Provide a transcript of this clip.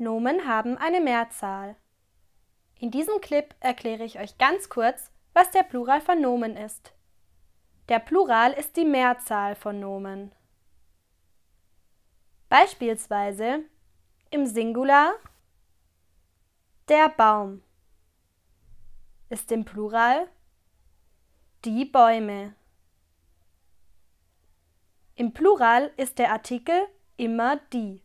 Nomen haben eine Mehrzahl. In diesem Clip erkläre ich euch ganz kurz, was der Plural von Nomen ist. Der Plural ist die Mehrzahl von Nomen. Beispielsweise im Singular der Baum ist im Plural die Bäume. Im Plural ist der Artikel immer die.